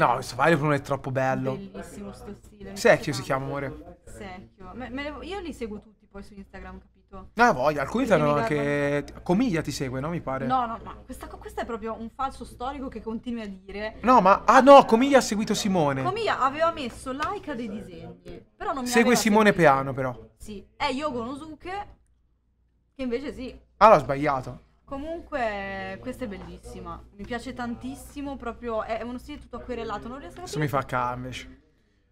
No, questo Violet non è troppo bello. Bellissimo sto stile. Secchio si chiama, amore. Secchio. Me, me le, io li seguo tutti poi su Instagram, capito? No, ah, voglia, alcuni ti hanno anche... Comiglia ti segue, no? Mi pare. No, no, ma questa, questa, è proprio un falso storico che continui a dire. No, ma... Ah no, Comiglia ha seguito Simone. Comiglia aveva messo like a dei disegni, però non mi Segue Simone seguito. Peano, però. Sì. È Yogo Nozuke, che invece sì. Ah, l'ho sbagliato. Comunque, questa è bellissima. Mi piace tantissimo, proprio è uno stile tutto acquerellato, non riesco a capire. Questo mi fa calme.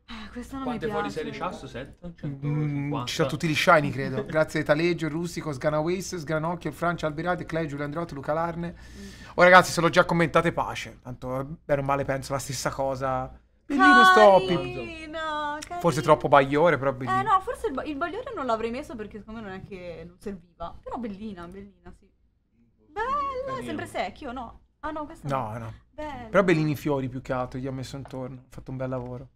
Ah, questa non Quante mi piace. Quante fuori sei asso, 7? 150. Ci sono tutti gli shiny, credo. Grazie a Taleggio, Rustico, Sganaways, Sgranocchio, Francia, Alberate, Clay, Giulio Androtto, Luca Larne. Mm. Oh ragazzi, se l'ho già commentate pace. Tanto bene o male penso la stessa cosa. Bellino Stoppi. Forse troppo bagliore, però eh, bellino. Eh no, forse il, ba il bagliore non l'avrei messo perché secondo me non è che non serviva. Però bellina, bellina, sì. Bella, sempre secchio, no? Ah no, questo no. No, no. Bello. Però bellini fiori più che altro, gli ho messo intorno, ho fatto un bel lavoro.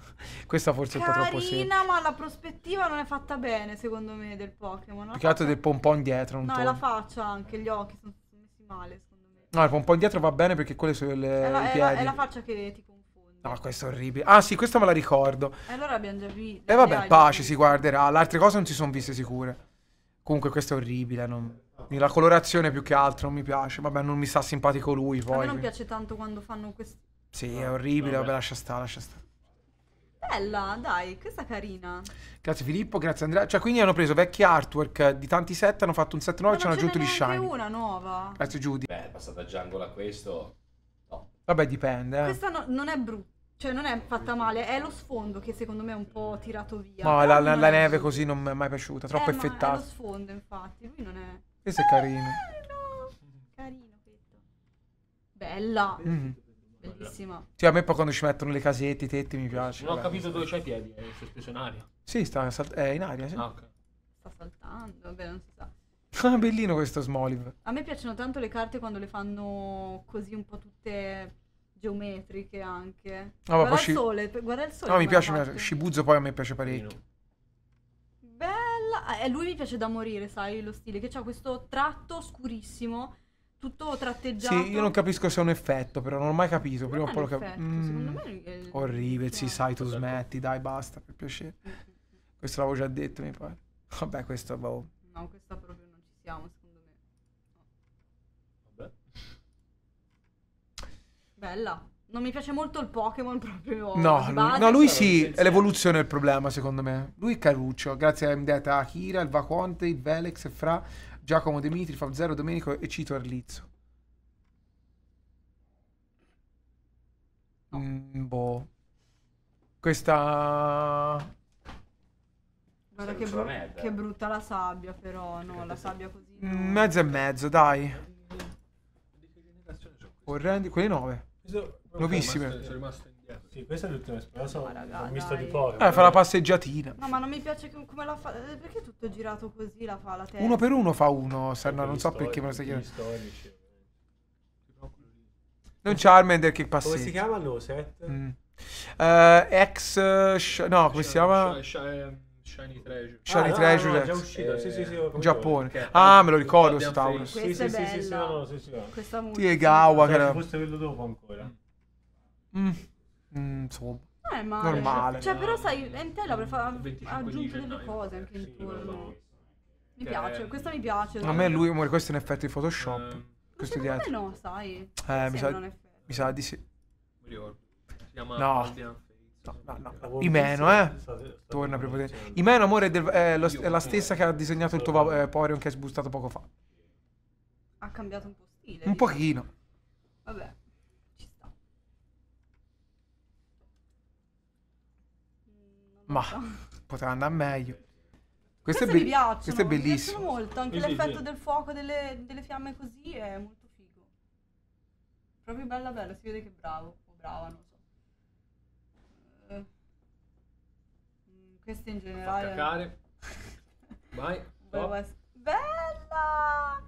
Questa forse Carina, è un po' troppo semplice. Carina, ma la prospettiva non è fatta bene, secondo me, del Pokémon. Più che altro del pompon dietro. No, e la faccia anche, gli occhi sono messi male, secondo me. No, il pompon dietro va bene perché quelle sono le, è la, i piedi. È la, è la faccia che ti confonde. No, questo è orribile. Ah sì, questa me la ricordo. E allora abbiamo già visto. E vabbè, pace, si guarderà. Le altre cose non si sono viste sicure. Comunque questo è orribile, non... La colorazione più che altro non mi piace. Vabbè, non mi sta simpatico lui poi. A me non piace tanto quando fanno questo. Sì, è orribile. Vabbè, lascia stare, lascia stare. Bella, dai, questa carina. Grazie Filippo, grazie Andrea. Cioè, quindi hanno preso vecchi artwork di tanti set, hanno fatto un set nuovo e ci hanno aggiunto gli shiny. Ma una nuova. Grazie Judy. Beh, è passata Jungle a questo. No. Vabbè, dipende. Eh. Questa no, non è brutta. Cioè, non è fatta male, è lo sfondo che secondo me è un po' tirato via. No, la, la, la neve così non mi è mai piaciuta, troppo eh, effettata. Ma è lo sfondo, infatti, lui non è... Questo è carino. Carino questo. Bella. Mm. Mm-hmm. Bellissima. Sì, a me poi quando ci mettono le casette, i tetti mi piace. Non ho vabbè. capito dove c'hai i piedi, è in aria. Sì, sta salt- è eh, in aria, sì. Ah, ok. Sta saltando, vabbè, non si sa. Ah, bellino questo Smoliv. A me piacciono tanto le carte quando le fanno così un po' tutte geometriche anche. Ah, guarda, il sci... sole, guarda il sole. No, ah, mi piace, Shibuzo poi a me piace parecchio. Carino lui mi piace da morire, sai, lo stile, che ha questo tratto scurissimo, tutto tratteggiato. Sì, io non capisco se è un effetto, però non ho mai capito. Prima o poi lo capisco. Secondo mm, me è... Orribile, sì, cioè, sai, tu smetti, dai, basta, per piacere. Mm, mm, questo l'avevo già detto, mi pare. Vabbè, questo boh. No, questa proprio non ci siamo, secondo me. No. Vabbè. Bella. Non mi piace molto il Pokémon proprio. No, lui, no, lui sì, è l'evoluzione il problema secondo me. Lui è Caruccio, grazie a Mdeta, Akira, il Vaconte, il Velex, Fra, Giacomo Dimitri, Fab Zero, Domenico e Cito Arlizzo. Mm, boh. Questa... Guarda che, bru che, brutta la sabbia però, no, la sabbia così... Mm, no. Mezzo e mezzo, dai. Orrendi, quelle 9 nuovissime. Sono rimasto, indietro. Sì, questa è l'ultima esperanza. Ma ah, raga, un misto di poche. Eh, fa la passeggiatina. No, ma non mi piace come la fa. Eh, perché tutto girato così la fa la testa? Uno per uno fa uno, se no, non so perché me lo stai chiedendo. storici. Non c'è Armander che passa. Come si chiama il set? Mm. Uh, eh, ex. Uh, no, come si chiama? Ehm, Shiny Treasure. Shiny ah, Treasure. No, no, eh. già uscito, eh, sì, sì, sì, in Giappone. Perché, ah, me lo ricordo, Staurus. Sì, sì, sì, sì, no, no, sì, sì. Questa musica. Tiegawa, che era... Forse quello dopo ancora. Mm. Mm, insomma. Non è male. Normale. Cioè, però sai, Entella ha aggiunto delle cose anche intorno. Mi piace, questo mi piace. A me lui, amore, questo è un effetto di Photoshop. Uh, questo dietro. no, sai. Eh, mi sa, mi sa di sì. No. No, no, no. Imeno, eh. Torna prepotente. Imeno, amore, è, del, è, eh, lo, è, la stessa che ha disegnato il tuo eh, Porion che hai sbustato poco fa. Ha cambiato un po' stile. Un pochino. Vabbè. Ma potrà andare meglio. Questo, Queste è, mi piacciono, questo è bellissimo. Mi piacciono molto, anche Sì, l'effetto sì. del fuoco, delle, delle fiamme così è molto figo. Proprio bella bella, si vede che è bravo, o brava, non so. Eh, mm, Queste in generale... cacare. Vai. Bella, Oh. Bella!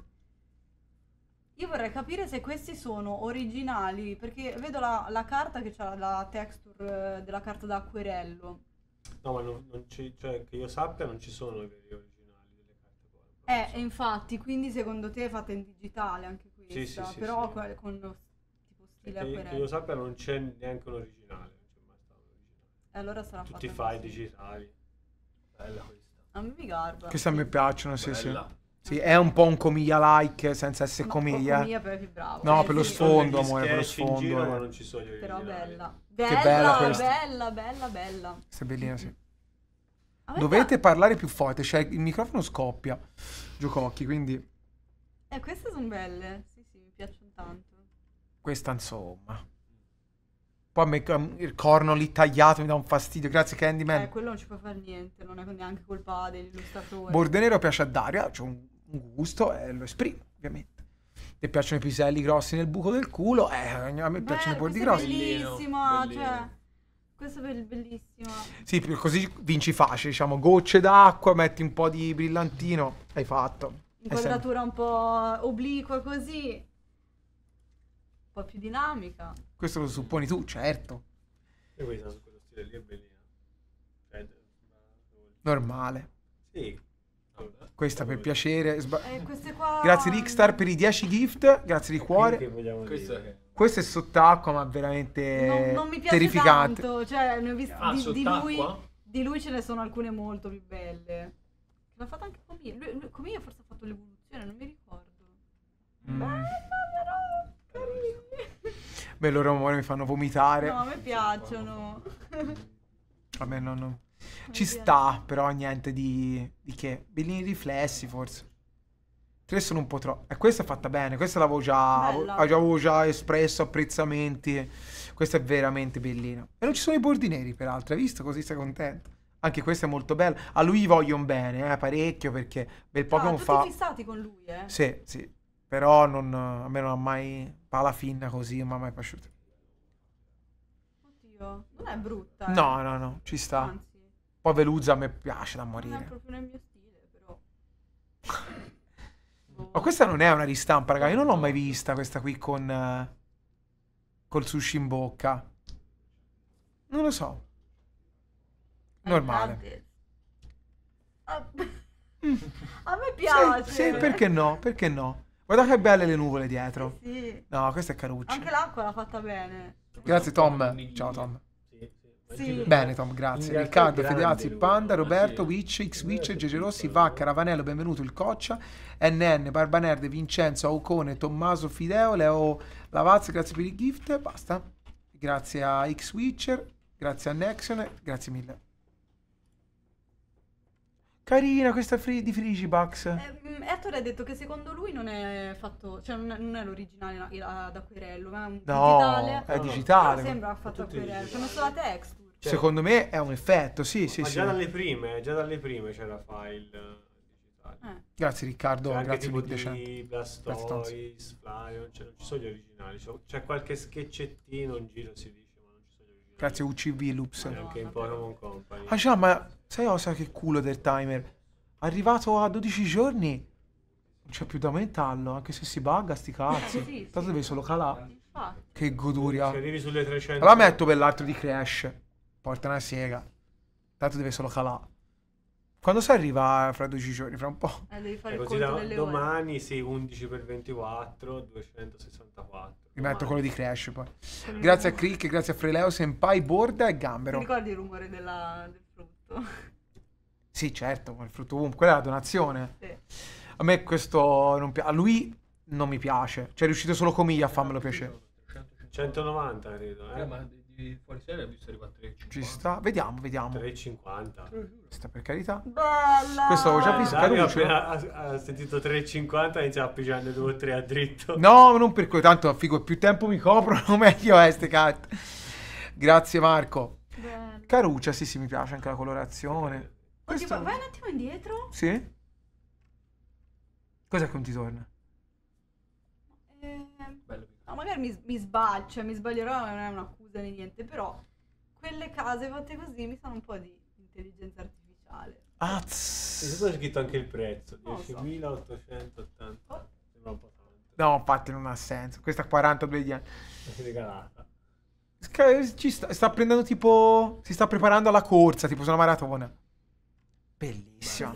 Io vorrei capire se questi sono originali, perché vedo la, la carta che c'ha la texture eh, della carta da acquerello. No, ma non, non ci, cioè, che io sappia non ci sono i veri originali delle carte Pokémon. Eh, infatti, quindi secondo te fatta in digitale anche questa, sì, sì, sì, però sì. con lo tipo stile cioè, che, che io sappia non c'è neanche un originale, non c'è mai stato un originale. E allora sarà Tutti i file digitali. Bella questa. A me mi garba. Questa mi piacciono, Bella. sì, sì. è un po' un comiglia like senza essere comiglia. comiglia però più bravo. No, per lo sfondo, amore, per lo sfondo. Giro, eh. non ci sono io. Però bella. Bella, che bella Bella, bella, bella. Questa è bellina, sì. Dovete parlare più forte, cioè il microfono scoppia. Giococchi, quindi... Eh, queste sono belle. Sì, sì, mi piacciono tanto. Questa, insomma. Poi a me um, il corno lì tagliato mi dà un fastidio. Grazie, Candyman. Eh, quello non ci può fare niente. Non è neanche colpa dell'illustratore. Bordenero piace a Daria. C'è un, un gusto e eh, lo esprimo, ovviamente ti piacciono i piselli grossi nel buco del culo, eh, a me Beh, piacciono i bordi grossi. Bellissimo, bellissimo. Cioè, questo è bellissimo. Sì, così vinci facile, diciamo, gocce d'acqua, metti un po' di brillantino, hai fatto. Inquadratura un po' obliqua così, un po' più dinamica. Questo lo supponi tu, certo. E questa su quello stile lì è bellina. Cioè, normale. Sì, questa per piacere. Sba- eh, qua... Grazie Rickstar per i 10 gift, grazie di cuore. Questo è... sott'acqua, ma veramente non, non mi piace terrificante. Tanto. Cioè, ne ho visto ah, di, di, lui, di lui ce ne sono alcune molto più belle. L'ha fatta anche con me. lui, Comia forse ha fatto l'evoluzione, non mi ricordo. Mm. Bella però, Carini. Beh, loro mi fanno vomitare. No, a me piacciono. a me no, no. Ci sta, però niente di, di che. Bellini riflessi, forse. Tre sono un po' troppo. E eh, questa è fatta bene, questa l'avevo già, avevo già espresso apprezzamenti. Questa è veramente bellina. E non ci sono i bordi neri, peraltro, hai visto? Così sei contento. Anche questa è molto bella. A lui vogliono bene, eh, parecchio, perché bel Pokémon ah, no, fa... Sono fissati con lui, eh? Sì, sì. Però non, a me non ha mai... finna così, non mi ha mai piaciuta. Oddio, non è brutta. Eh? No, no, no, ci sta. Anzi. Poi veluzza a me piace da morire. Non è proprio nel mio stile, però. Boh. Ma oh, questa non è una ristampa, ragazzi. Io non l'ho mai vista questa qui con. Eh, col sushi in bocca. Non lo so. Normale. A me piace. Sì, sì, perché no? Perché no? Guarda che belle le nuvole dietro. Sì. No, questa è caruccia. Anche l'acqua l'ha fatta bene. Grazie Tom. Ciao Tom. Sì. Bene Tom, grazie. Riccardo, Federazzi, Panda, ah, Roberto, sì. Witch, X Witch, Gege Rossi, Vacca, Ravanello, benvenuto il Coccia, NN, Barbanerde, Vincenzo, Aucone, Tommaso, Fideo, Leo Lavazzi, grazie per il gift, basta. Grazie a X Witcher, grazie a Nexion, grazie mille. Carina questa fri- di Frigibax. Eh, Ettore ha detto che secondo lui non è fatto, cioè non è, non è l'originale no, ad acquerello, ma è un no, digitale. È digitale. No, sembra fatto acquerello, sono cioè, solo la texture. Cioè, secondo me è un effetto, sì, sì, ma sì. Già dalle prime, già dalle prime c'era file digitale. Eh. Grazie Riccardo, c'è grazie tipo di cioè, Blastoise, Flareon, cioè, non ci sono gli originali, c'è qualche sketchettino in giro si dice. Grazie UCV Loops. Anche in Pokémon Company. Ah già, ma sai cosa che culo del timer? Arrivato a 12 giorni non c'è più da aumentarlo, anche se si bugga sti cazzi. sì, Tanto deve solo calare. Che goduria. Se arrivi sulle 300. La metto per l'altro di Crash. Porta una siega. Tanto deve solo calare. Quando si arriva fra 12 giorni, fra un po'. Eh, devi fare il conto da, delle domani, ore. Domani, sì, 11 per 24, 264. Mi metto quello di Crash poi. grazie a Crick, grazie a Freleo, Senpai, Borda e Gambero. Ti ricordi il rumore della... del frutto? Sì, certo, il frutto boom. Quella è la donazione. Sì. A me questo non piace. A lui non mi piace. Cioè, è riuscito solo con Miglia a farmelo piacere. 190 credo. Eh? Eh, ma fuori serie ho visto arriva a 3,50. Ci sta, vediamo, vediamo. 3,50. Sta per carità. Bella! Questo avevo già visto. Dario appena ha, ha sentito 3,50 inizia a pigiare 2 o 3 a dritto. No, non per quello, tanto figo, più tempo mi coprono meglio queste ste cat. Grazie Marco. Beh. Caruccia, sì sì, mi piace anche la colorazione. Questo... Oddio, vai un attimo indietro. Sì. Cos'è che non ti torna? Eh... Bello magari mi, mi sbaglio, cioè mi sbaglierò, non è un'accusa di niente, però quelle case fatte così mi sono un po' di intelligenza artificiale. Ah, è stato scritto anche il prezzo, 10.880. Oh. No, infatti non ha senso, questa 42 di anni. È regalata. Ci sta, sta, prendendo tipo. Si sta preparando alla corsa, tipo sulla maratona. Bellissimo.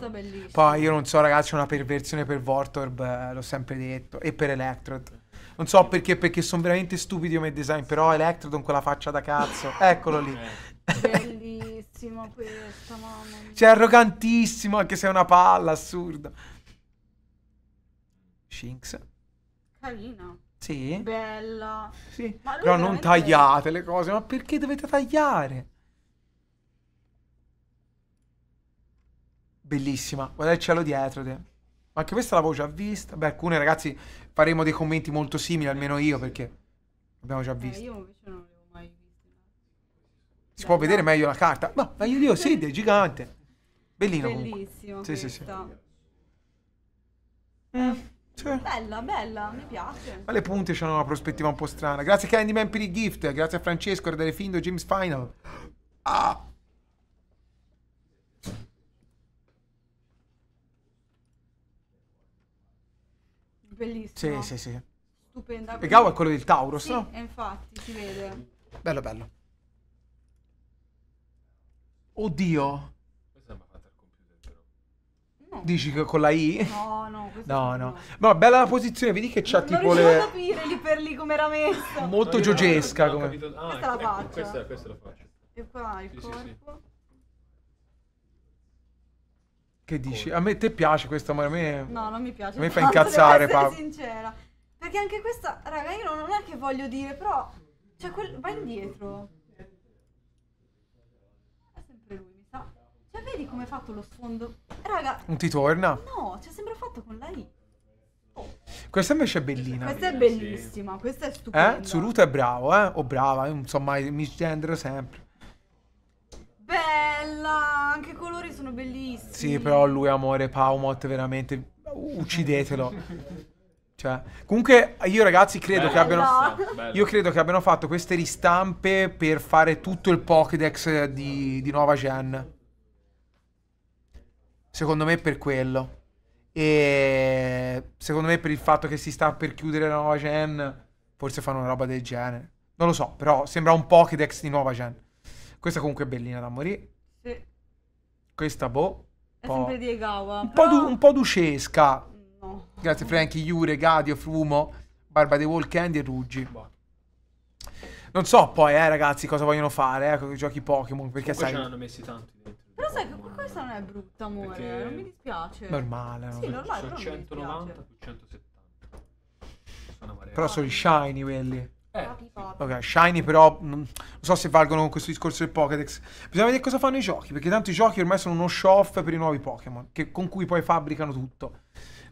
Poi io non so, ragazzi, una perversione per Vortorb, eh, l'ho sempre detto, e per Electrode. Non so perché, perché sono veramente stupidi come design, però Electro con la faccia da cazzo. Eccolo lì. Bellissimo questo, mamma mia. Cioè, arrogantissimo, anche se è una palla assurda. Shinx. Carino. Sì. Bella. Sì. Però non tagliate le cose, ma perché dovete tagliare? Bellissima. Guarda il cielo dietro te. Ma anche questa l'avevo già vista. Beh, alcune ragazzi faremo dei commenti molto simili, almeno io, perché abbiamo già visto. Eh, io invece non l'avevo mai vista. Si Beh, può no. vedere meglio la carta? Ma, ma io dico, sì, è gigante. Bellino Bellissimo sì, sì, sì. Mm, sì. Bella, bella, mi piace. Ma le punte hanno una prospettiva un po' strana. Grazie Candyman per i gift, grazie a Francesco, Ardere Findo, James Final. Ah! bellissimo. Sì, sì, sì. Stupenda. Il Gao è quello del Taurus, sì, no? infatti, si vede. Bello, bello. Oddio. No. Dici che con la I? No, no. No, no. Ma bella la posizione, vedi che c'ha tipo le... Non riuscivo a capire lì per lì come era messa. Molto giogesca. come... ah, questa ecco, la faccia. Questa, questa la faccia. E qua il sì, corpo. Sì, sì. Che dici? A me te piace questo, ma a me... No, non mi piace. A me fa incazzare, Paolo. sincera. Perché anche questa, raga, io non è che voglio dire, però... Cioè, quel... va indietro. È sempre lui, mi sa. Cioè, vedi come è fatto lo sfondo? Raga... Non ti torna? No, cioè, sembra fatto con la I. Oh. Questa invece è bellina. Questa è bellissima, sì. questa è eh? stupenda. Eh? Tsuruta è bravo, eh? O brava, insomma, non so misgendero sempre bella! Anche i colori sono bellissimi. Sì, però lui, amore, Paumot, veramente uccidetelo. cioè, comunque, io ragazzi credo Bello. che abbiano. Bello. Io credo che abbiano fatto queste ristampe per fare tutto il Pokédex di, di nuova gen. Secondo me per quello. E secondo me per il fatto che si sta per chiudere la nuova gen, forse fanno una roba del genere. Non lo so, però sembra un Pokédex di nuova gen. Questa comunque è bellina da morire. Sì. Questa boh. È po'... sempre di Egawa. Eh, un, però... po un po' ducesca. No. Grazie Frankie, Yure, Gadio, Fumo, Barba dei Wall Candy e Ruggi. Boh. Non so poi, eh, ragazzi, cosa vogliono fare eh, con i giochi Pokémon. Perché Comunque sai. ce l'hanno messi tanti dentro. Però sai che questa eh. non è brutta, amore. Perché... Eh, non mi dispiace. Normale, no? Sì, normale. Sono 190 più 170. Sono però sono i shiny quelli. Eh. Ok, shiny però non so se valgono con questo discorso del Pokédex. Bisogna vedere cosa fanno i giochi, perché tanto i giochi ormai sono uno show-off per i nuovi Pokémon, con cui poi fabbricano tutto.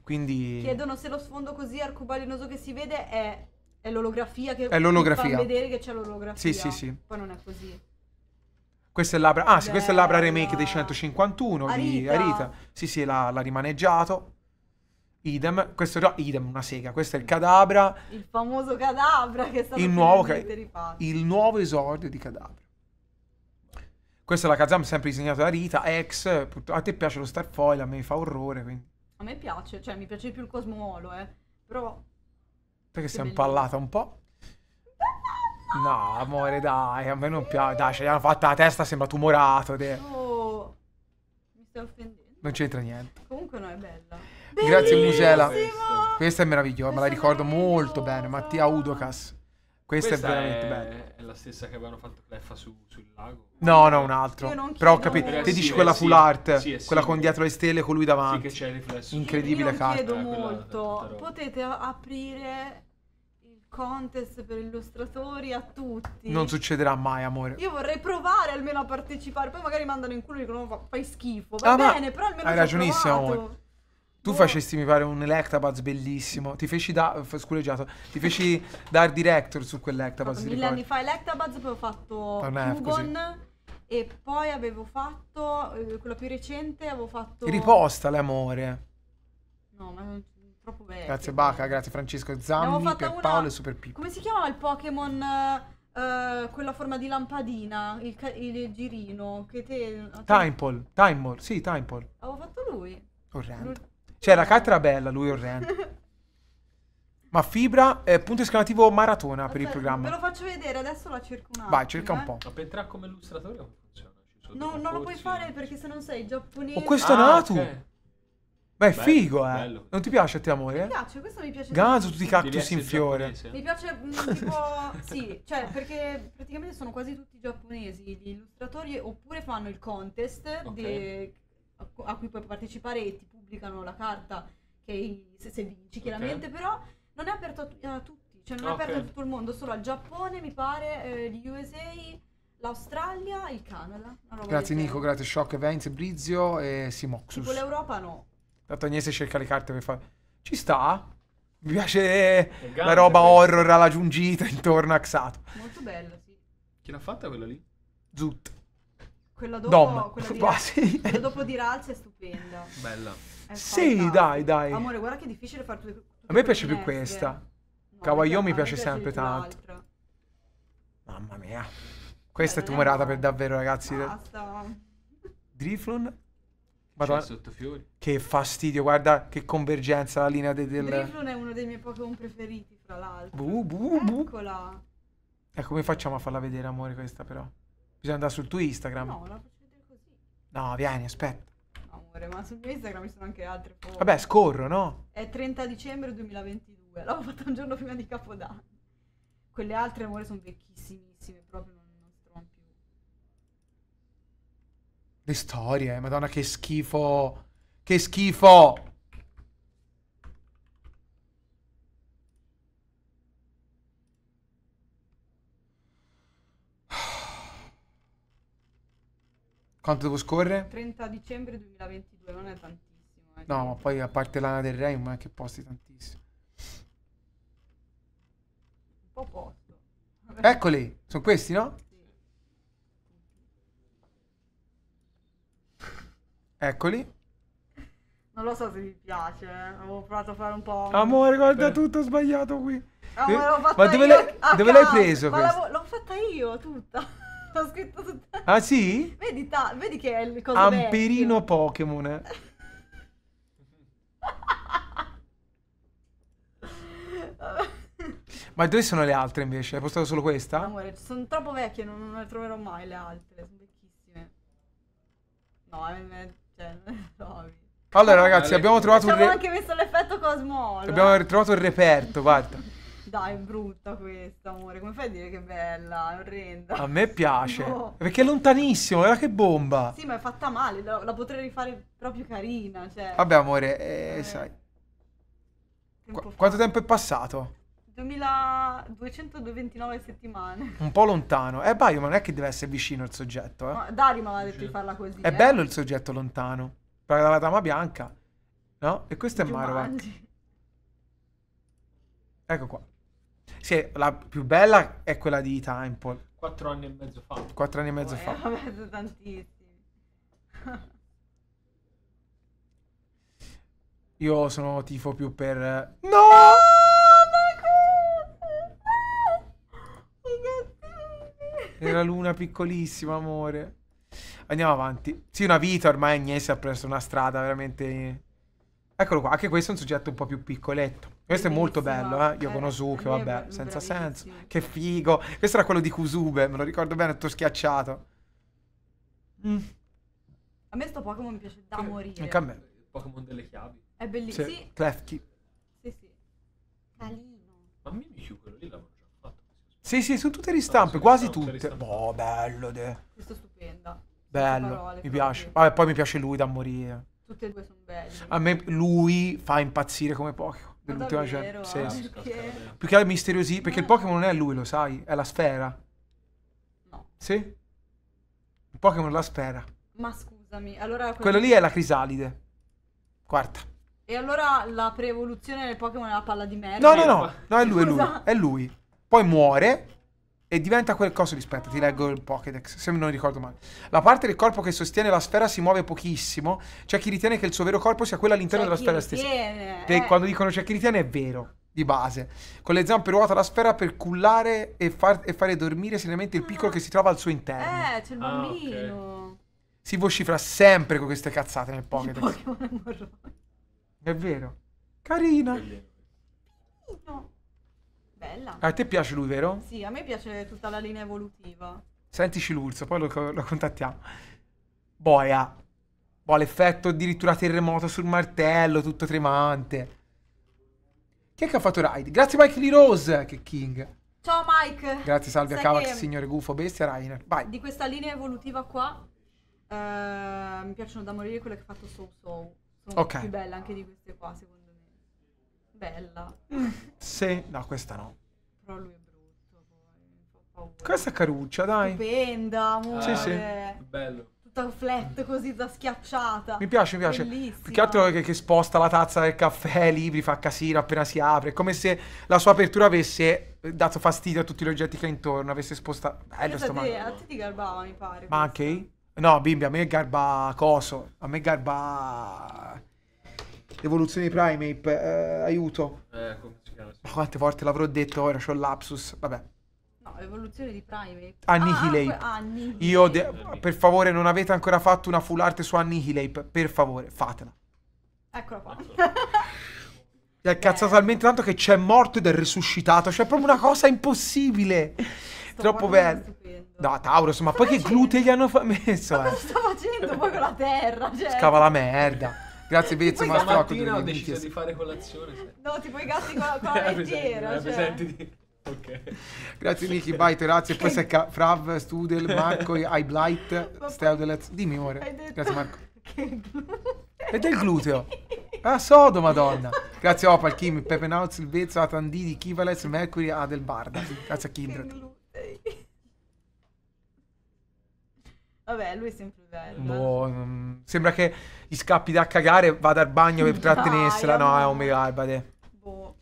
Quindi... Chiedono se lo sfondo così arcobalenoso che si vede è, è l'olografia che è l'olografia. fa vedere che c'è l'olografia. Sì, sì, sì. Poi non è così. Questa è l'Abra, ah sì, questa è l'Abra remake dei 151 Arita. di Arita. Sì, sì, l'ha, l'ha rimaneggiato. Idem, questo no, idem, una sega, questo è il Cadabra. Il famoso Cadabra che è stato il nuovo, rifatto. Il nuovo esordio di Cadabra. Questa è la Kazam sempre disegnata da Rita, ex, a te piace lo Star Foil, a me fa orrore, quindi. A me piace, cioè mi piace più il Cosmuolo, eh, però... Perché sei impallata un po'? No, amore, dai, a me non piace. Dai, ce l'hanno fatta la testa, sembra tumorato. Oh, mi stai offendendo. Non c'entra niente. Comunque no, è bello. Grazie Musela. Questa è meravigliosa, me la ricordo molto bene. Mattia Udocas. Questa, Questa è veramente è... bella. È la stessa che avevano fatto Cleffa su, sul lago. No, no, un altro. Però ho capito. Te dici quella full sì, art, sì, quella con dietro le stelle, con lui davanti. Sì, che c'è il riflesso. Incredibile carta. chiedo eh, molto. Potete aprire il contest per illustratori a tutti. Non succederà mai, amore. Io vorrei provare almeno a partecipare. Poi magari mandano in culo e dicono fai schifo. Va ah, bene, però almeno Hai ragionissimo, amore. Tu facesti, mi pare, un Electabuzz bellissimo. Ti feci da. scureggiato. Ti feci dar director su quell'Electabuzz. Mille anni fa Electabuzz, poi ho fatto Cubon. E poi avevo fatto. Eh, quello più recente avevo fatto. Riposta l'amore. No, ma non troppo bello. Grazie Baca, grazie Francesco Zammi, per Paolo e Super Pippo. Come si chiamava il Pokémon? Uh, quella forma di lampadina, il, il girino che te... Timepole, Timepole, sì, Timepole. Avevo fatto lui. Orrendo. Cioè, la carta era bella, lui e Orren. Ma fibra, eh, punto esclamativo maratona per il programma. Te lo faccio vedere, adesso la cerco un attimo. Vai, cerca un eh. po'. Ma per entrare come illustratore non funziona. No, non lo puoi fare perché se non sei giapponese. Oh, questo è ah, Natu! ok. Beh, è Bello, figo, eh. bello. Non ti piace a te, amore? Mi piace, questo mi piace. Ganso, tutti i cactus in fiore. giapponese. Mi piace mm, tipo sì, cioè perché praticamente sono quasi tutti giapponesi gli illustratori oppure fanno il contest Ok. de- a cui puoi partecipare e ti pubblicano la carta che se, se vinci chiaramente, okay. però non è aperto a, a tutti, cioè non è aperto a tutto il mondo, solo al Giappone, mi pare, eh, gli USA, l'Australia, il Canada. Grazie Nico, tempo. grazie Shock Events, Brizio e Simoxus. Tipo l'Europa no. Tanto Agnese cerca le carte per fare... Ci sta? Mi piace la roba bello. horror alla giungita intorno a Xato. Molto bella, sì. Chi l'ha fatta quella lì? Zut. Quella dopo, Dom. quella, di, quella dopo di Ralz è stupenda. Bella. Eh, sì, dai, dai. Amore, guarda che è difficile fare tutte, tutte A me piace più questa. No, mi piace, piace sempre tanto. Mamma mia. Questa Beh, è tumorata per davvero, ragazzi. Basta. Driflon Madonna, che fastidio, guarda che convergenza la linea del... Driflon è uno dei miei Pokémon preferiti, fra l'altro. Buh, buh, buh. Eccola. E eh, come facciamo a farla vedere, amore, questa però? Bisogna andare sul tuo Instagram. No, la faccio vedere così. No, vieni, aspetta amore, ma su Instagram ci sono anche altre foto. Vabbè, scorro, no? È 30 dicembre 2022, l'avevo fatto un giorno prima di Capodanno. Quelle altre, amore, sono vecchissimissime, proprio non, non si trovano più. Le storie, eh, madonna, che schifo! Che schifo! Quanto devo scorrere? 30 dicembre 2022, non è tantissimo. Eh. No, ma poi a parte l'ana del Re, non è che posti tantissimo. Un po' posto. Eccoli, sono questi, no? Sì. Eccoli. Non lo so se mi piace, eh. avevo provato a fare un po'... Amore, guarda tutto sbagliato qui. No, ma, ma dove l'hai preso? L'ho fatta io, tutta. Ho scritto tutta... Ah sì? Vedi, ta... Vedi che è il cosa Amperino Pokémon. Eh. Ma dove sono le altre invece? Hai postato solo questa? Amore, sono troppo vecchie, non, non le troverò mai le altre. Sono vecchissime. No, è... Eh, cioè, non le trovi. Allora, ragazzi, eh, abbiamo trovato Ci un. Abbiamo anche messo l'effetto Cosmo. Abbiamo eh. trovato il reperto, guarda. Dai, è brutta questa, amore. Come fai a dire che è bella? È orrenda. A me piace. No. Perché è lontanissimo, guarda che bomba. Sì, ma è fatta male, la, la potrei rifare proprio carina, cioè. Vabbè, amore, eh, eh. sai. Qu quanto tempo è passato? 2229 settimane. Un po' lontano. Eh, Baio, ma non è che deve essere vicino il soggetto, eh. Ma Dari mi aveva detto di farla così, È eh. bello il soggetto lontano. Parla la dama bianca. No? E questo è Marvel. Ecco qua. Sì, la più bella è quella di Timepole. Quattro anni e mezzo fa. Quattro anni e mezzo oh, fa. Ho eh, tantissimi. Io sono tifo più per... Eh, no! no Era luna piccolissima, amore. Andiamo avanti. Sì, una vita ormai Agnese ha preso una strada veramente... Eccolo qua, anche questo è un soggetto un po' più piccoletto. Questo è molto bello, eh? Io Yokonosuke, eh, vabbè, senza senso. Che figo. Questo era quello di Kusube, me lo ricordo bene, tutto schiacciato. Mm. A me sto Pokémon mi piace da morire. Anche a me. Pokémon delle chiavi. È bellissimo. Sì. sì. Clefki. Sì, sì. Calino. Ma Mimikyu quello lì l'avevo già fatto. Sì, sì, sono tutte ristampe, no, quasi tutte. Boh, bello, de. Questo è stupendo. Bello, parole, mi piace. Vabbè, poi mi piace lui da morire. Tutte e due sono belli. A me lui fa impazzire come Pokémon. L'ultima cena. Sì, ah, sì. Perché? Più che è misteriosi. Perché il Pokémon non è lui, lo sai? È la sfera. No. Sì? Il Pokémon è la sfera. Ma scusami, allora. Quello lì è la crisalide. Quarta. E allora la preevoluzione del Pokémon è la palla di merda? No, no, no. Eh, no, è lui, è lui. È lui. Poi muore e diventa quel coso di ti leggo il Pokédex, se non ricordo male. La parte del corpo che sostiene la sfera si muove pochissimo, c'è chi ritiene che il suo vero corpo sia quello all'interno della sfera ritiene, stessa. Eh. E quando dicono c'è chi ritiene è vero, di base. Con le zampe ruota la sfera per cullare e, far, e fare dormire seriamente il piccolo ah. che si trova al suo interno. Eh, c'è il bambino. Ah, okay. Si vocifra sempre con queste cazzate nel Pokédex. È vero. Carina. Bellino. Bella. A te piace lui, vero? Sì, a me piace tutta la linea evolutiva. Sentici l'urso, poi lo, lo contattiamo. Boia. Boh, l'effetto addirittura terremoto sul martello, tutto tremante. Chi è che ha fatto ride? Grazie Mike Lee Rose, che king. Ciao Mike. Grazie, salve Sai a Cavax, signore Gufo, bestia, Rainer. Vai. Di questa linea evolutiva qua, eh, mi piacciono da morire quelle che ha fatto So So. Sono ok. più belle anche di queste qua, secondo me bella. Sì, no, questa no. Però lui è brutto, poi fa paura. Questa è caruccia, dai. Stupenda, amore. Sì, sì. Bello. Tutta flat così da schiacciata. Mi piace, mi piace. Bellissima. Più che altro che, che sposta la tazza del caffè, i libri, fa casino appena si apre. È come se la sua apertura avesse eh, dato fastidio a tutti gli oggetti che è intorno, avesse spostato... Eh, Bello sto male. A te ti garbava, mi pare. Ma anche? Okay. No, bimbi, a me garba coso. A me garba... Evoluzione di Primate, eh, aiuto. Eh, come si Ma quante volte l'avrò detto ora, c'ho lapsus, vabbè. No, evoluzione di Primate. Ah, Annihilate. Ah, ah Annihilate. Io, per favore, non avete ancora fatto una full art su Annihilate, per favore, fatela. Eccola qua. È cazzato talmente tanto che c'è morto ed è resuscitato, Cioè, è proprio una cosa impossibile. Sto Troppo bello. No, Taurus, ma sto poi facendo? che glute gli hanno messo? Ma eh. cosa sta facendo poi con la terra? Cioè. Scava la merda. Grazie Bezzo, ma sto Stamattina ho deciso di fare colazione. Se... No, tipo i gatti con la colettiera. Cioè. Ok. Grazie Niki, bye, grazie. Poi sei Frav, Studel, Marco, iBlight, Steudelez. Dimmi ora. Grazie Marco. E del gluteo. Ah, sodo, madonna. Grazie Opal, Kim, Pepe Now, Silvezzo, Atandidi, Kivalez, Mercury, Adelbarda. Grazie a Kindred. Vabbè, lui è sempre bello. Boh, mm, sembra che gli scappi da cagare, vada al bagno per trattenersela. Dai, no, è un megalbade. Boh.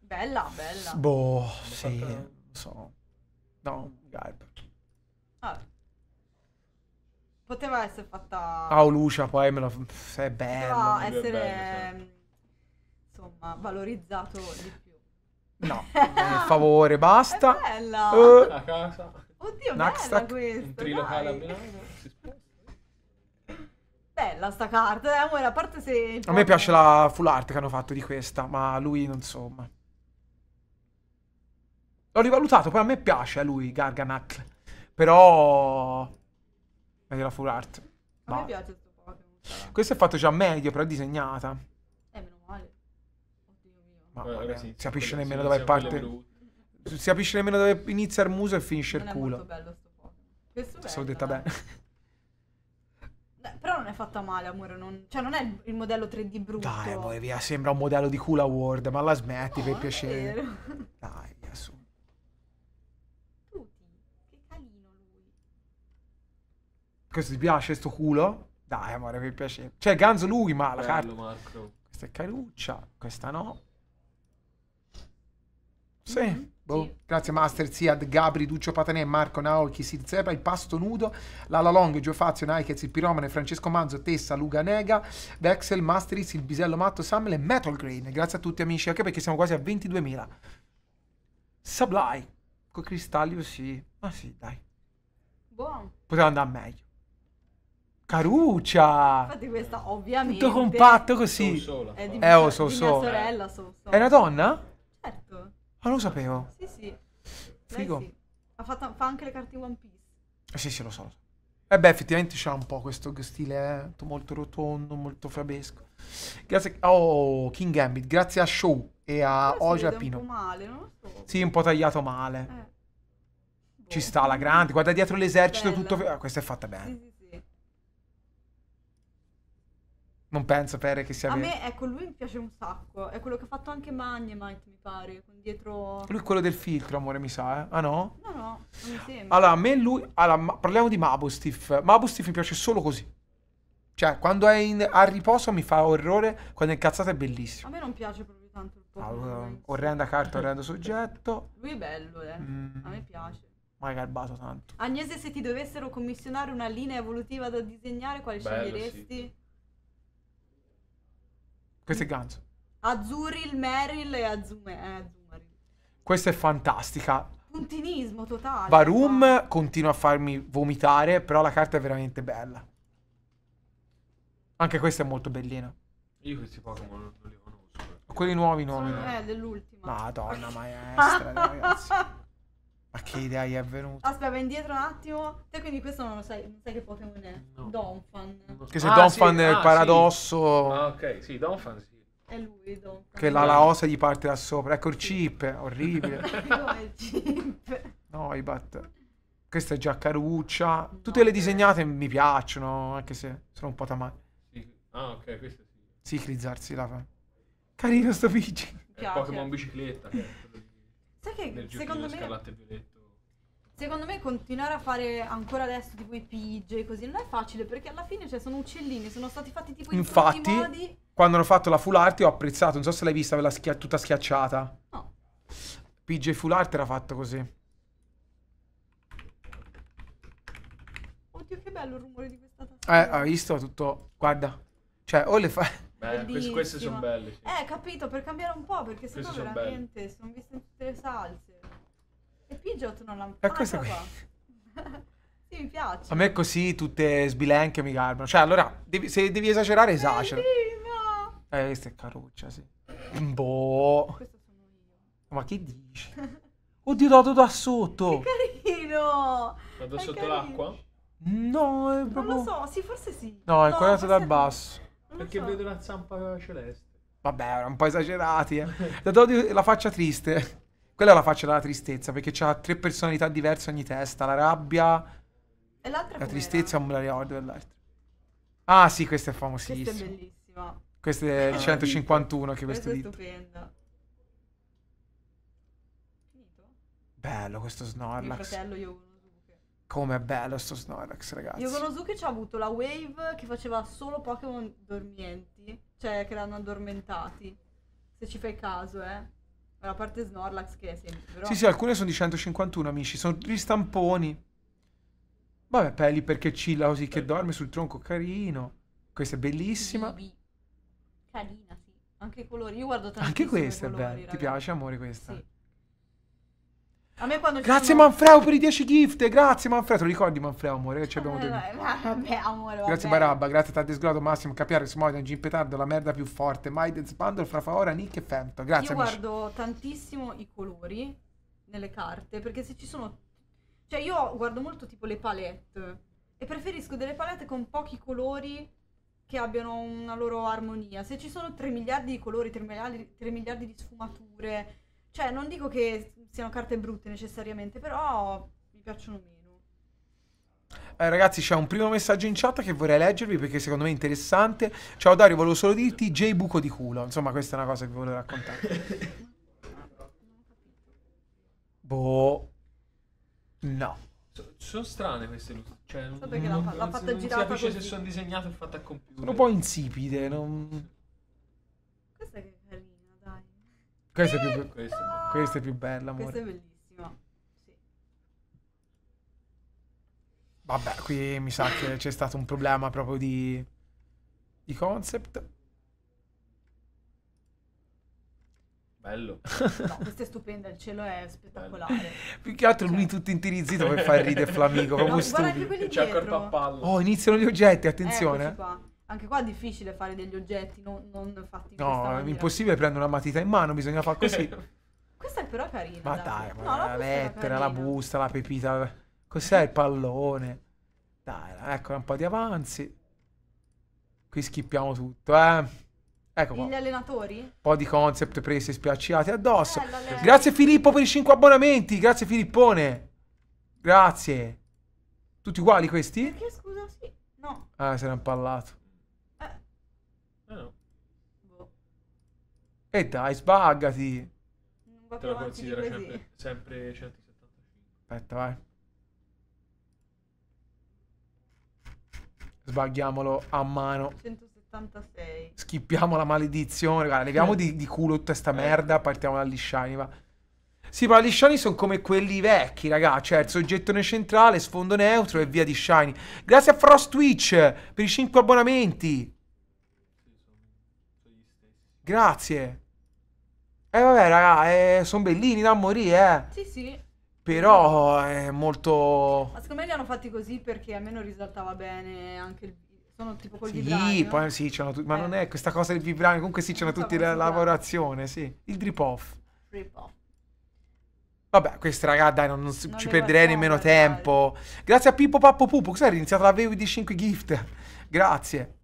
Bella, bella. Boh, sì, non so. No, garba. Ah. Vabbè. Poteva essere fatta... Ah, oh, Lucia, poi me la... È bello. Poteva essere... Bello, Insomma, valorizzato di più. No, per favore, basta. È bella. Uh. A casa. Oddio, Naxtac, bella questa. Un trilocale a Milano. Bella sta carta, eh, amore, a parte se... A me piace la full art che hanno fatto di questa, ma lui non insomma. L'ho rivalutato, poi a me piace a lui, Garganac. Però... Meglio la full art. Ma... A me piace questo Pokémon. Questo è fatto già meglio, però è disegnata. Eh, meno male. Oddio mio. Ma eh, vabbè, sì, si capisce nemmeno dove che parte... Brutte si capisce nemmeno dove inizia il muso e finisce non il culo. È molto bello sto fuoco. Questo Se l'ho detta eh. bene. Però non è fatta male, amore. Non... Cioè, non è il modello 3D brutto. Dai, poi boh, via, sembra un modello di Cool Award, ma la smetti no, per piacere. Vero. Dai, via su. Tutti, che carino lui. Questo ti piace, sto culo? Dai, amore, per piacere. Cioè, Ganzo lui, ma la carta... Marco. Questa è caruccia, questa no. Mm-hmm. Sì. Mm -hmm. Boh. Sì. Grazie Master, Siad, Gabri, Duccio Patanè, Marco Naoki, Silzepa, Il Pasto Nudo, Lala Long, Gio Fazio, Nikez, Il Piromane, Francesco Manzo, Tessa, Luga Nega, Vexel, Masteris, Il Bisello Matto, Samuel e Metal Green. Grazie a tutti amici, anche perché siamo quasi a 22.000. Sublime, con Cristallio oh sì, ma sì dai. Buono. Poteva andare meglio. Caruccia! Infatti questa ovviamente... Tutto compatto così. È, di eh, oh, so, so. mia sorella, so, so. È una donna? Certo. Ah, lo sapevo. Sì, sì. Figo. Sì. Ha fatto, fa anche le carte One Piece. Eh, sì, sì, lo so. E eh, beh, effettivamente c'ha un po' questo stile eh, molto rotondo, molto frabesco. Grazie oh, King Gambit, grazie a Show e a Però Oja Pino. Un po' male, non lo so. Sì, un po' tagliato male. Eh. Ci boh. sta la grande, guarda dietro l'esercito Bella. tutto... Ah, questa è fatta bene. Sì, sì. Non penso, Pere, che sia... A me, ecco, lui mi piace un sacco. È quello che ha fatto anche Magnemite, mi pare, con dietro... Lui è quello del filtro, amore, mi sa, eh? Ah, no? No, no, non mi sembra. Allora, a me lui... Allora, ma... parliamo di Mabustif. Mabustif mi piace solo così. Cioè, quando è in... a riposo mi fa orrore, quando è incazzato è bellissimo. A me non piace proprio tanto il ah, Pokémon. Allora, orrenda carta, orrendo soggetto. Lui è bello, eh. Mm. A me piace. Ma è garbato tanto. Agnese, se ti dovessero commissionare una linea evolutiva da disegnare, quale bello, sceglieresti? Sì. Questo è Guns. Azzuril, Meryl e Azumaril. Eh, questa è fantastica. Puntinismo totale. Varum ma... continua a farmi vomitare, però la carta è veramente bella. Anche questa è molto bellina. Io questi Pokémon non li conosco. Quelli nuovi non. Eh, dell'ultima. Madonna maestra, ragazzi. Ma che idea è venuta? Aspetta, vai indietro un attimo. Te quindi questo non lo sai, non sai che Pokémon è. No. Donphan. Che se ah, Donphan sì, è il ah, paradosso... Sì. Ah, ok, sì, Donphan sì. È lui, Donphan. Che la laosa gli parte da sopra. Ecco il chip, orribile. Come il chip? Noibat. Questa è già caruccia. No, Tutte le eh. disegnate mi piacciono, anche se sono un po' tamate. Sì. Ah, ok, questa sì. Sì, Clizzar, la fa. Carino sto Pidgey. Pokémon bicicletta. Certo. Sai che secondo me... Secondo me continuare a fare ancora adesso tipo i e così non è facile perché alla fine cioè, sono uccellini, sono stati fatti tipo Infatti, in tutti i modi. Quando hanno fatto la full art ho apprezzato, non so se l'hai vista quella schia- tutta schiacciata. No. PJ full art era fatto così. Oddio che bello il rumore di questa tastiera. Eh, hai visto tutto? Guarda. Cioè, o le fai Beh, questi, questi sono belli. Sì. Eh, capito, per cambiare un po', perché se no veramente belli. sono viste in tutte le salse. E Pidgeot non l'hanno fatta. Ah, ah, questa qua. sì, mi piace. A me così tutte sbilenche mi garbano. Cioè, allora, devi, se devi esagerare, esagera. Bellissima! Eh, questa è caruccia, sì. Boh. Questo sono io. Ma che dici? Oddio, dato da sotto. Che carino. Vado sotto l'acqua? No, è proprio... Non lo so, sì, forse sì. No, è no, quella dal basso. Perché so. vedo la zampa celeste. Vabbè, erano un po' esagerati. Eh. la faccia triste. Quella è la faccia della tristezza, perché ha tre personalità diverse ogni testa. La rabbia, e l'altra la tristezza, non me la ricordo dell'altra. Ah sì, questa è famosissima. Questa è bellissima. Questo è il 151 che questo, questo è stupendo. Bello questo Snorlax. Mio fratello io Com'è bello sto Snorlax, ragazzi. Io conosco che ci ha avuto la wave che faceva solo Pokémon dormienti, cioè che l'hanno addormentati, se ci fai caso, eh. La parte Snorlax che è sempre... Però... Sì, sì, alcune sono di 151, amici, sono stamponi. Vabbè, Peli perché cilla così che dorme sul tronco, carino. Questa è bellissima. Carina, sì. Anche i colori, io guardo tantissimo Anche questa colori, è bella, ragazzi. ti piace amore questa? Sì. A me quando Grazie chiamo... Manfreo per i 10 gift. Grazie Manfreo. Te lo ricordi Manfreo, amore? Che abbiamo eh, detto. Vabbè, amore. Vabbè. Grazie Barabba, grazie Tante Sgrado, Massimo, Capiare, Smoidan, Jim Petardo, la merda più forte. Maiden Spandor, Frafaora, Nick e Fento. Grazie. Io amici. guardo tantissimo i colori nelle carte perché se ci sono... Cioè io guardo molto tipo le palette e preferisco delle palette con pochi colori che abbiano una loro armonia. Se ci sono 3 miliardi di colori, 3 miliardi, 3 miliardi di sfumature, cioè non dico che siano carte brutte necessariamente, però mi piacciono meno. Eh, ragazzi, c'è un primo messaggio in chat che vorrei leggervi perché secondo me è interessante. Ciao Dario, volevo solo dirti J buco di culo. Insomma, questa è una cosa che volevo raccontare. boh. No. sono strane queste luci. Cioè, non, non, non, non, si capisce se sono disegnate o fatte a computer. Sono un po' insipide, non... Questa è eh. più, be- questa è più bella, amore. Questa è bellissima. Sì. Vabbè, qui mi sa che c'è stato un problema proprio di, di concept. Bello. No, questa è stupenda, il cielo è spettacolare. Bello. Più che altro lui cioè. tutto intirizzito per far ridere Flamico, no, come stupido. Ci ha corpo a palla. Oh, iniziano gli oggetti, attenzione. Eccoci eh. qua anche qua è difficile fare degli oggetti non, non fatti in No, è impossibile prendere una matita in mano, bisogna fare così. questa è però carina. Ma dai, ma no, la la lettera, la busta, la pepita. Cos'è il pallone? Dai, ecco un po' di avanzi. Qui schippiamo tutto, eh. Ecco Gli allenatori? Un po' di concept prese e spiacciati addosso. Bella, eh, grazie Filippo per i 5 abbonamenti. Grazie Filippone. Grazie. Tutti uguali questi? Perché scusa, sì. No. Ah, si era impallato. E dai, sbagati. Non va Te lo considero sempre, sempre 175. Aspetta, vai. Sbaghiamolo a mano. 176. Schippiamo la maledizione. Guarda, leviamo di, di culo tutta sta ecco. merda. Partiamo da shiny. va. Sì, però gli shiny sono come quelli vecchi, ragazzi. Cioè, il soggetto soggettone centrale, sfondo neutro e via di shiny. Grazie a Frost Twitch per i 5 abbonamenti. Grazie. Eh vabbè raga, eh, sono bellini da morire, eh. Sì, sì. Però eh, è molto... Ma secondo me li hanno fatti così perché almeno risaltava bene anche il... Sono tipo col sì, Poi, sì, c'hanno tu... ma eh. non è questa cosa del vibrante, comunque sì, c'hanno tutti la lavorazione, sì. Il drip off. Drip off. Vabbè, questa raga, dai, non, non, non ci perderei nemmeno tempo. Grazie a Pippo Pappo Pupo, cos'era iniziato la Vevi di 5 gift? Grazie.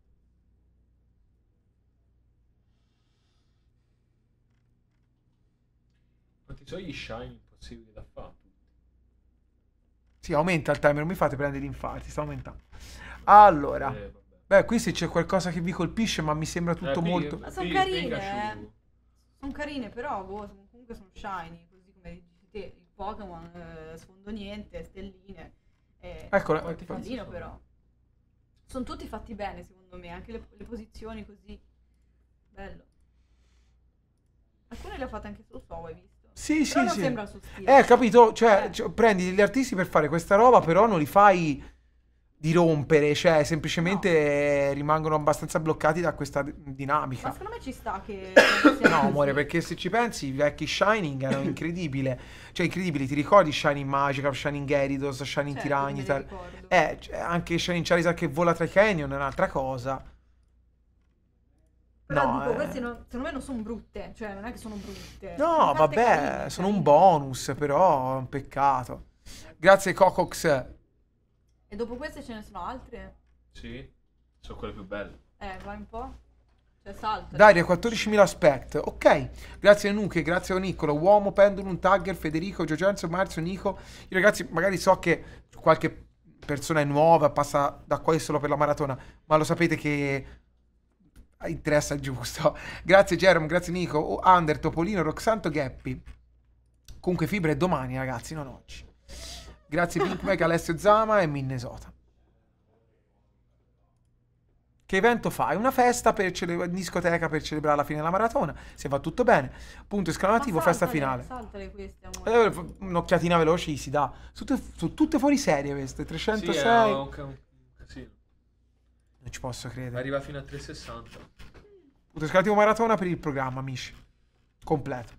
gli shine impossibili da fare. Sì, aumenta il timer, non mi fate prendere gli infarti, sta aumentando. Allora, eh, beh, qui se c'è qualcosa che vi colpisce, ma mi sembra tutto eh, molto... Ma sono carine, eh. Sono carine, però boh, sono, comunque sono shiny, così come dici te, il Pokémon, eh, sfondo niente, stelline. Eh, Eccola, eh, è carino sono. però. Sono tutti fatti bene, secondo me, anche le, le posizioni così. Bello. Alcune le ho fatte anche su so, hai visto? Sì, sì, però sì. sembra sospiro. Eh, capito? Cioè, eh. cioè, prendi degli artisti per fare questa roba, però non li fai di rompere, cioè, semplicemente no. rimangono abbastanza bloccati da questa dinamica. Ma secondo me ci sta che... no, amore, perché se ci pensi, i vecchi Shining erano incredibili. cioè, incredibili, ti ricordi Shining Magica, Shining Gyarados, Shining certo, Tiranitar? Eh, cioè, anche Shining Charizard che vola tra i canyon è un'altra cosa. Però no, dico, queste eh. non, secondo me non sono brutte, cioè non è che sono brutte. No, sono vabbè, carine, sono carine. un bonus, però è un peccato. Grazie Cocox. E dopo queste ce ne sono altre? Sì, sono quelle più belle. Eh, vai un po'. Cioè, salto. Daria, 14.000 spect. Ok, grazie a Nuke, grazie a Niccolo, Uomo, Pendulum, Tagger, Federico, Giorgenzo, Marzio, Nico. I ragazzi, magari so che qualche persona è nuova, passa da qua solo per la maratona, ma lo sapete che interessa il giusto. Grazie Jerem, grazie Nico, oh, Under, Topolino, Roxanto, Gheppi. Comunque Fibra è domani ragazzi, non oggi. Grazie Pink Mac, Alessio Zama e Minnesota. Che evento fai? Una festa per discoteca per celebrare la fine della maratona. Se va tutto bene. Punto esclamativo, festa finale. Saltale queste, amore. Eh, eh, un'occhiatina veloce si dà. Sono tutte, sono tutte fuori serie queste. 306. Sì, eh, okay. sì. Non ci posso credere. Arriva fino a 360. Ho scarico maratona per il programma, amici. Completo.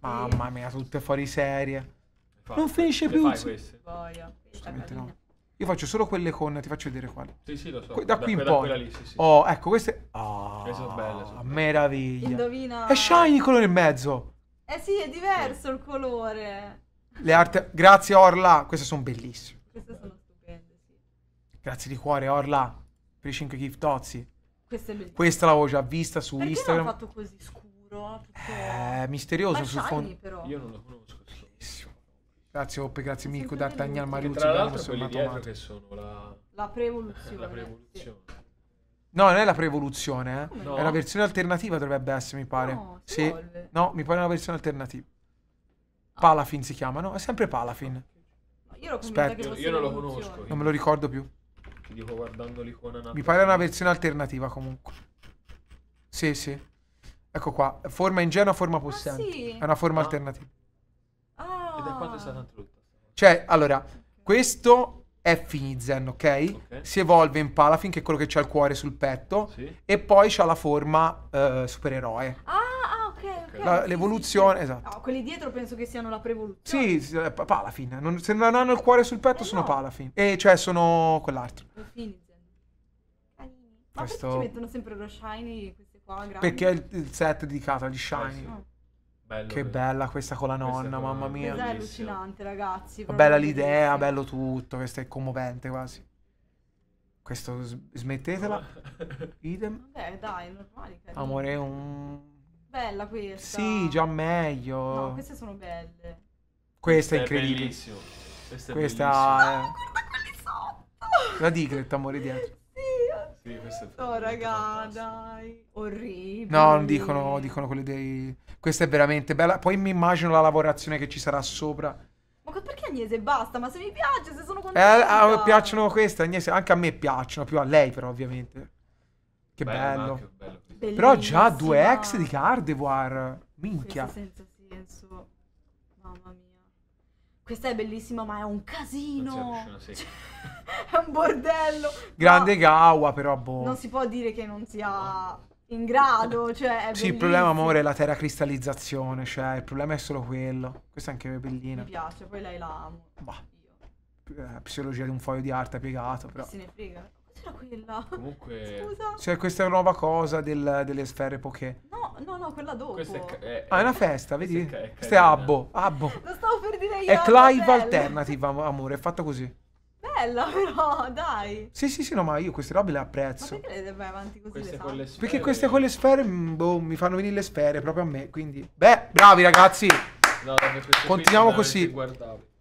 Mamma mia, tutte fuori serie. Infatti, non finisce più. Fai queste. Assolutamente Io faccio solo quelle con, ti faccio vedere quale. Sì, sì, lo so. Da, da qui in poi. Lì, sì, sì. Oh, ecco, queste. Oh, queste sono belle. Sono belle. Meraviglia. Indovina. È shiny il colore in mezzo. Eh sì, è diverso sì. il colore. Le arte. Grazie, Orla. Queste sono bellissime. Queste sono stupende, sì. Grazie di cuore, Orla per i 5 giftozzi. Questa, Questa l'avevo già vista su Perché Instagram. Perché fatto così scuro? Eh, misterioso sul fondo. Però. Io non lo conosco. Bellissimo. Grazie Oppe, grazie Mirko, D'Artagnan, Mariuzzi. Tra l'altro quelli dietro che sono la... La pre-evoluzione. La prevoluzione. Sì. No, non è la prevoluzione, eh. No. È una versione alternativa dovrebbe essere, mi pare. No, sì. No, mi pare una versione alternativa. Ah. Palafin si chiama, no? È sempre Palafin. Io, io, io non lo conosco. Non me lo ricordo più ti dico guardando l'icona Mi pare una versione alternativa comunque. Sì, sì. Ecco qua, forma ingenua, forma ah, possente. Ah, sì? È una forma ah. alternativa. Ah. E da quando è stata introdotta? Cioè, allora, questo è Finizen, okay? ok? Si evolve in Palafin, che è quello che c'ha il cuore sul petto, sì. e poi c'ha la forma eh, supereroe. Ah, ok. La- l'evoluzione, sì, sì. esatto. No, quelli dietro penso che siano la prevoluzione. Sì, sì eh, Palafin. Non, se non hanno il cuore sul petto, eh sono no. Palafin. E cioè sono quell'altro. Infinizen. Ma Questo... perché ci mettono sempre lo shiny queste qua? Grandi? Perché è il, il set dedicato agli shiny. Bello, che bello. bella questa con la nonna, questa mamma mia. Questa è allucinante, ragazzi. Bella l'idea, bello tutto. Questo è commovente quasi. Questo smettetela. Idem. Vabbè, dai, è normale. Cioè, Amore, un Bella questa. Sì, già meglio. No, queste sono belle. Questa, è incredibile. Bellissimo. Questa è questa è... No, ah, guarda quelli sotto. La Diglett, amore dietro. sì, sì questa è Oh, raga, dai. Orribile. No, non dicono, dicono quelle dei... Questa è veramente bella. Poi mi immagino la lavorazione che ci sarà sopra. Ma perché Agnese? Basta, ma se mi piace, se sono contenta. Eh, a, piacciono queste, Agnese. Anche a me piacciono, più a lei però, ovviamente. Che bello. bello. Bellissima. Però già due ex di Gardevoir. Minchia. Senza senso. Mamma mia. Questa è bellissima, ma è un casino. Cioè, è un bordello. Grande no, Gawa, però boh. Non si può dire che non sia in grado, cioè Sì, il problema amore è la terra cristallizzazione, cioè il problema è solo quello. Questa è anche bellina. Mi piace, poi lei la amo. Bah. Eh, psicologia di un foglio di arte piegato, però. Se ne frega c'era quella? Comunque... Scusa. Cioè, questa nuova cosa del- delle sfere poche. No, no, no, quella dopo. Questa è, ca- è- Ah, è una festa, vedi? Questa è, Questo è carina. Abbo, Abbo. Lo stavo per dire io. È Clive bella. Alternative, amore, è fatto così. Bella però, dai. Sì, sì, sì, no, ma io queste robe le Ma apprezzo. perché le deve avanti così Queste le con le sfere. Perché queste con le sfere, mm, boh, mi fanno venire le sfere proprio a me, quindi... Beh, bravi ragazzi! No, Continuiamo così. inguardabili.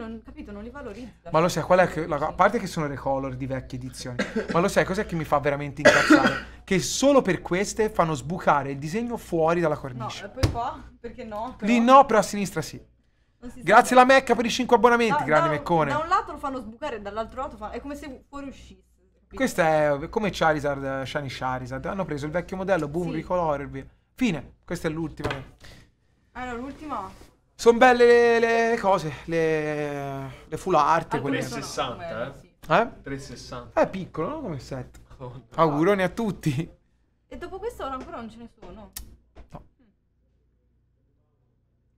non, capito, non li valorizza. Ma lo sai, qual è che, la, a parte che sono le color di vecchie edizioni, ma lo sai cos'è che mi fa veramente incazzare? che solo per queste fanno sbucare il disegno fuori dalla cornice. No, e poi qua, perché no? Però. Lì no, però a sinistra sì. Si Grazie alla Mecca per i 5 abbonamenti, da, grande da, Meccone. Da un lato lo fanno sbucare, dall'altro lato fa... è come se fuoriuscisse. Questa è come Charizard, Shiny Charizard. Hanno preso il vecchio modello, boom, sì. ricolore Fine, questa è l'ultima. Allora, ah, l'ultima. Sono belle le, le, cose, le, le full art. Alcune quelle 360, eh? Eh? 360. È eh, piccolo, no? Come set. Madonna. Auguroni a tutti. E dopo questo ora ancora non ce ne sono. No. Mm.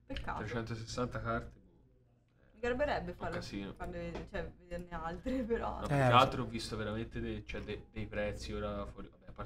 Peccato. 360 carte. Boh. Mi garberebbe farlo, farle, cioè, vederne altre, però. No, eh, che altro ho visto veramente dei, cioè, dei, dei prezzi ora fuori